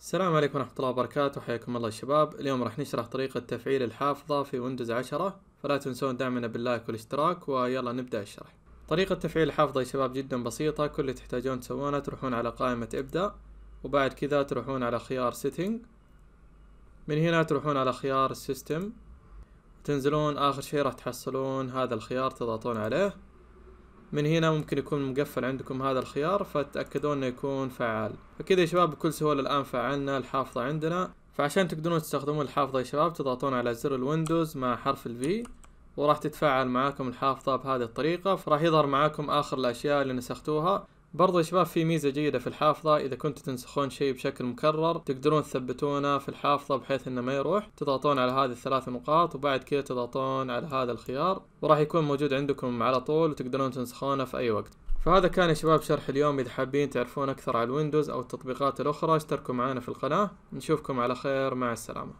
السلام عليكم ورحمة الله وبركاته حياكم الله الشباب اليوم راح نشرح طريقة تفعيل الحافظة في ويندوز 10 فلا تنسون دعمنا باللايك والاشتراك ويلا نبدأ الشرح طريقة تفعيل الحافظة يا شباب جدا بسيطة كل اللي تحتاجون تسوونه تروحون على قائمة ابدأ وبعد كذا تروحون على خيار سيتنج من هنا تروحون على خيار السيستم تنزلون اخر شي راح تحصلون هذا الخيار تضغطون عليه من هنا ممكن يكون مقفل عندكم هذا الخيار فتأكدوا انه يكون فعال فكذا يا شباب بكل سهولة الان فعلنا الحافظة عندنا فعشان تقدرون تستخدمون الحافظة يا شباب تضغطون على زر الويندوز مع حرف الفي وراح تتفعل معاكم الحافظة بهذه الطريقة فراح يظهر معاكم آخر الأشياء اللي نسختوها برضو يا شباب في ميزة جيدة في الحافظة إذا كنتوا تنسخون شيء بشكل مكرر تقدرون تثبتونه في الحافظة بحيث إنه ما يروح تضغطون على هذه الثلاث نقاط وبعد كذا تضغطون على هذا الخيار وراح يكون موجود عندكم على طول وتقدرون تنسخونه في أي وقت فهذا كان يا شباب شرح اليوم إذا حابين تعرفون أكثر على الويندوز أو التطبيقات الأخرى اشتركوا معنا في القناة نشوفكم على خير مع السلامة